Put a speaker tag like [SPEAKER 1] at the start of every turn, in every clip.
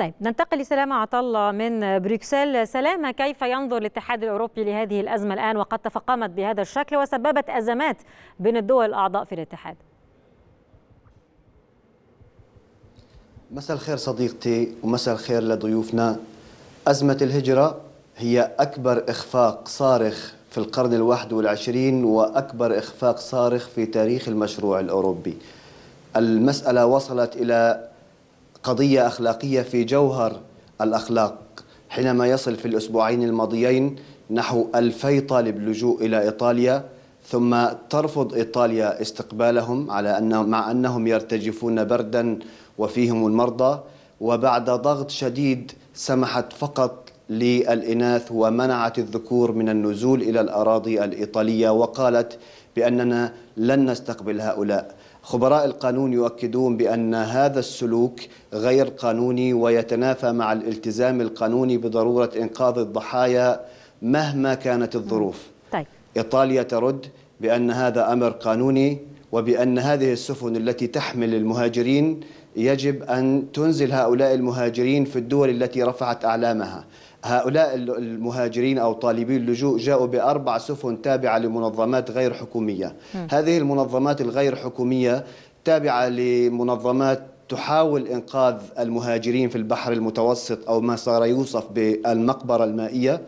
[SPEAKER 1] طيب ننتقل لسلامة عطلة من بروكسل سلامة كيف ينظر الاتحاد الأوروبي لهذه الأزمة الآن وقد تفاقمت بهذا الشكل وسببت أزمات بين الدول الأعضاء في الاتحاد مساء الخير صديقتي ومساء الخير لضيوفنا أزمة الهجرة هي أكبر إخفاق صارخ في القرن الواحد والعشرين وأكبر إخفاق صارخ في تاريخ المشروع الأوروبي المسألة وصلت إلى قضية أخلاقية في جوهر الأخلاق حينما يصل في الأسبوعين الماضيين نحو ألفي طالب لجوء إلى إيطاليا ثم ترفض إيطاليا استقبالهم على أن مع أنهم يرتجفون بردا وفيهم المرضى وبعد ضغط شديد سمحت فقط للإناث ومنعت الذكور من النزول إلى الأراضي الإيطالية وقالت بأننا لن نستقبل هؤلاء خبراء القانون يؤكدون بأن هذا السلوك غير قانوني ويتنافى مع الالتزام القانوني بضرورة إنقاذ الضحايا مهما كانت الظروف طيب. إيطاليا ترد بأن هذا أمر قانوني وبأن هذه السفن التي تحمل المهاجرين يجب أن تنزل هؤلاء المهاجرين في الدول التي رفعت أعلامها هؤلاء المهاجرين أو طالبي اللجوء جاءوا بأربع سفن تابعة لمنظمات غير حكومية م. هذه المنظمات الغير حكومية تابعة لمنظمات تحاول إنقاذ المهاجرين في البحر المتوسط أو ما صار يوصف بالمقبرة المائية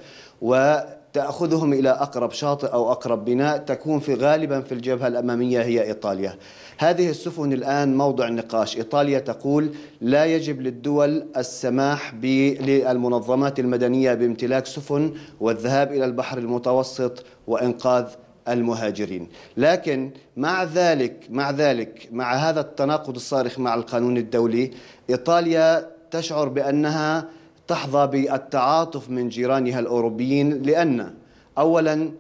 [SPEAKER 1] و تأخذهم إلى أقرب شاطئ أو أقرب بناء تكون في غالبا في الجبهة الأمامية هي إيطاليا هذه السفن الآن موضع النقاش إيطاليا تقول لا يجب للدول السماح للمنظمات المدنية بامتلاك سفن والذهاب إلى البحر المتوسط وإنقاذ المهاجرين لكن مع ذلك مع ذلك مع هذا التناقض الصارخ مع القانون الدولي إيطاليا تشعر بأنها تحظى بالتعاطف من جيرانها الأوروبيين لأن أولا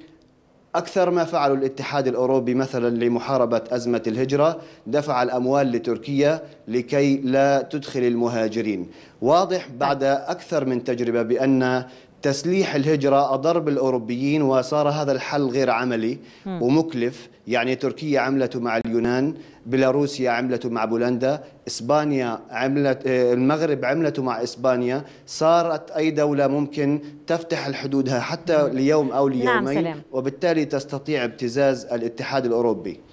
[SPEAKER 1] أكثر ما فعله الاتحاد الأوروبي مثلا لمحاربة أزمة الهجرة دفع الأموال لتركيا لكي لا تدخل المهاجرين واضح بعد أكثر من تجربة بأن تسليح الهجرة أضرب الأوروبيين وصار هذا الحل غير عملي ومكلف يعني تركيا عملته مع اليونان بيلاروسيا عملته مع بولندا إسبانيا عملت آه، المغرب عملته مع إسبانيا صارت أي دولة ممكن تفتح الحدودها حتى ليوم أو نعم، ليومين نعم سلام. وبالتالي تستطيع ابتزاز الاتحاد الأوروبي